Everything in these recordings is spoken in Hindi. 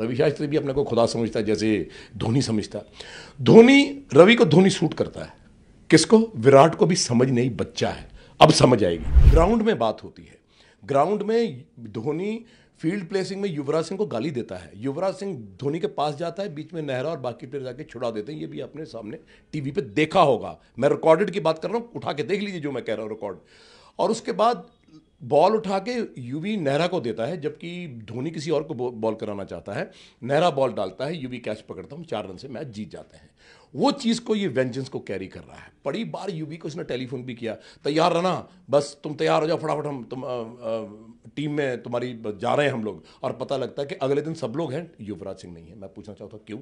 रवि शास्त्री भी अपने को खुदा समझता है जैसे धोनी समझता धोनी रवि को धोनी सूट करता है किसको विराट को भी समझ नहीं बच्चा है अब समझ आएगी ग्राउंड में बात होती है ग्राउंड में धोनी फील्ड प्लेसिंग में युवराज सिंह को गाली देता है युवराज सिंह धोनी के पास जाता है बीच में नेहरा और बाकी प्लेयर जाके छुड़ा देते हैं ये भी आपने सामने टीवी पे देखा होगा मैं रिकॉर्डेड की बात कर रहा हूँ उठा के देख लीजिए जो मैं कह रहा हूँ रिकॉर्ड और उसके बाद बॉल उठा के यूवी नेहरा को देता है जबकि धोनी किसी और को बॉल कराना चाहता है नेहरा बॉल डालता है यूवी कैच पकड़ता हूँ चार रन से मैच जीत जाते हैं वो चीज़ को ये वेंजेंस को कैरी कर रहा है बड़ी बार यूवी को इसने टेलीफोन भी किया तैयार रहना बस तुम तैयार हो जाओ फटाफट हम तुम आ, आ, टीम में तुम्हारी जा रहे हैं हम लोग और पता लगता है कि अगले दिन सब लोग हैं युवराज सिंह नहीं है मैं पूछना चाहता हूँ क्यों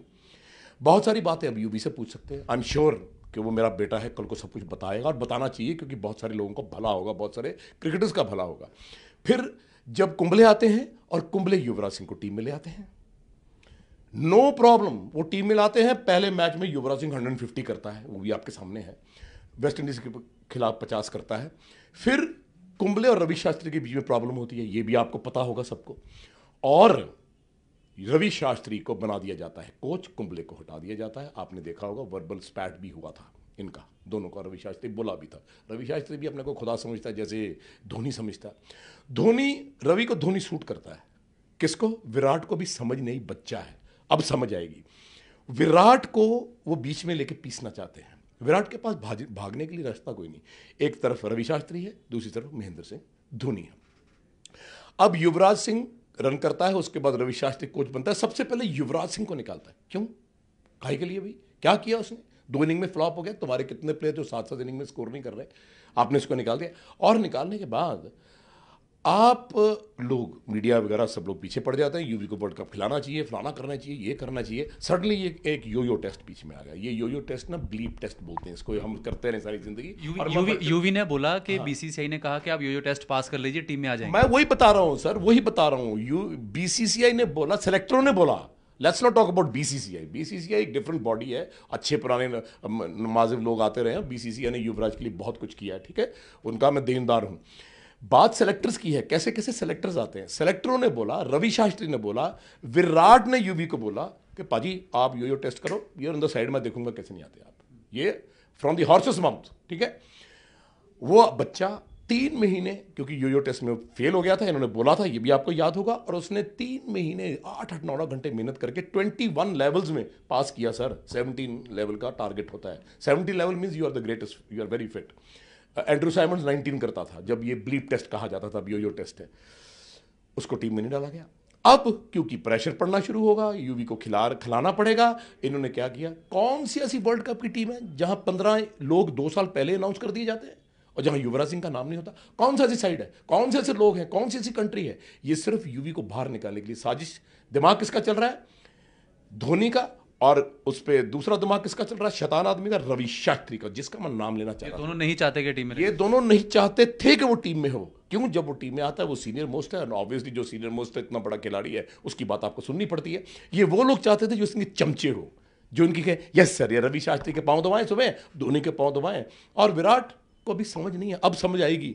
बहुत सारी बातें अब यूवी से पूछ सकते हैं आई एम श्योर कि वो मेरा बेटा है कल को सब कुछ बताएगा और बताना चाहिए क्योंकि बहुत सारे लोगों का भला होगा बहुत सारे क्रिकेटर्स का भला होगा फिर जब कुंबले आते हैं और कुंबले युवराज सिंह को टीम में ले आते हैं नो no प्रॉब्लम वो टीम में लाते हैं पहले मैच में युवराज सिंह 150 करता है वो भी आपके सामने है वेस्ट इंडीज़ के खिलाफ 50 करता है फिर कुंबले और रवि शास्त्री के बीच में प्रॉब्लम होती है ये भी आपको पता होगा सबको और रवि शास्त्री को बना दिया जाता है कोच कुंबले को हटा दिया जाता है आपने देखा होगा वर्बल स्पैट भी हुआ था इनका दोनों का रवि शास्त्री बोला भी था रवि शास्त्री भी अपने को खुदा समझता है जैसे धोनी समझता है धोनी रवि को धोनी सूट करता है किसको विराट को भी समझ नहीं बच्चा है अब समझ आएगी विराट को वो बीच में लेके पीसना चाहते हैं विराट के पास भाज भागने के लिए रास्ता कोई नहीं एक तरफ रवि शास्त्री है दूसरी तरफ महेंद्र सिंह धोनी है अब युवराज सिंह रन करता है उसके बाद रवि शास्त्री कोच बनता है सबसे पहले युवराज सिंह को निकालता है क्यों काहे के लिए भाई क्या किया उसने दो इनिंग में फ्लॉप हो गया तुम्हारे कितने प्लेयर जो सात सात इनिंग में स्कोर नहीं कर रहे आपने इसको निकाल दिया और निकालने के बाद आप लोग मीडिया वगैरह सब लोग पीछे पड़ जाते हैं यूवी को वर्ल्ड कप खिलाना चाहिए फलाना करना चाहिए ये करना चाहिए सडनली ये एक यो टेस्ट बीच में आ गया ये यो टेस्ट ना ब्लीप टेस्ट बोलते हैं इसको हम करते रहे सारी जिंदगी यूवी, ने बोला कि हाँ। बीसीसीआई ने कहा कि आप यो टेस्ट पास कर लीजिए टीम में आ जाए मैं वही बता रहा हूँ सर वही बता रहा हूँ बीसीसीआई ने बोला सेलेक्टरों ने बोला let's not talk about BCCI BCCI एक डिफरेंट बॉडी है अच्छे पुराने नमाजिब लोग आते रहे हैं बीसीसीआई ने युवराज के लिए बहुत कुछ किया है ठीक है उनका मैं देनदार हूँ बात सेलेक्टर्स की है कैसे कैसे सेलेक्टर्स आते हैं सेलेक्टरों ने बोला रवि शास्त्री ने बोला विराट ने यूवी को बोला कि पाजी आप यो यो टेस्ट करो ये अंदर साइड में देखूंगा कैसे नहीं आते आप ये फ्रॉम दी हॉर्सेस माउथ ठीक है वो बच्चा तीन महीने क्योंकि यो यो टेस्ट में फेल हो गया था इन्होंने बोला था ये भी आपको याद होगा और उसने तीन महीने आठ आठ नौ नौ घंटे मेहनत करके ट्वेंटी वन लेवल्स में पास किया सर सेवनटीन लेवल का टारगेट होता है seventeen level means you are the greatest you are very fit Andrew Symond nineteen करता था जब ये ब्लीप टेस्ट कहा जाता था यो टेस्ट है उसको टीम में नहीं डाला गया अब क्योंकि प्रेशर पड़ना शुरू होगा यूवी को खिला खिलाना पड़ेगा इन्होंने क्या किया कौन सी ऐसी वर्ल्ड कप की टीम है जहां पंद्रह लोग दो साल पहले अनाउंस कर दिए जाते हैं और जहां युवराज सिंह का नाम नहीं होता कौन सा ऐसी साइड है कौन से ऐसे लोग हैं कौन सी ऐसी कंट्री है ये सिर्फ यूवी को बाहर निकालने के लिए साजिश दिमाग किसका चल रहा है धोनी का और उस पर दूसरा दिमाग किसका चल रहा है शैतान आदमी का रवि शास्त्री का जिसका मैं नाम लेना चाहता दोनों नहीं चाहते कि टीम में ये दोनों नहीं चाहते थे कि वो टीम में हो क्यों जब वो टीम में आता है वो सीनियर मोस्ट है ऑब्वियसली जो सीनियर मोस्ट है इतना बड़ा खिलाड़ी है उसकी बात आपको सुननी पड़ती है ये वो लोग चाहते थे जो इसके चमचे हो जो इनकी कहे यस सर ये रवि शास्त्री के पाँव दबाएं सुबह धोनी के पाँव दबाएं और विराट को अभी समझ नहीं है अब समझ आएगी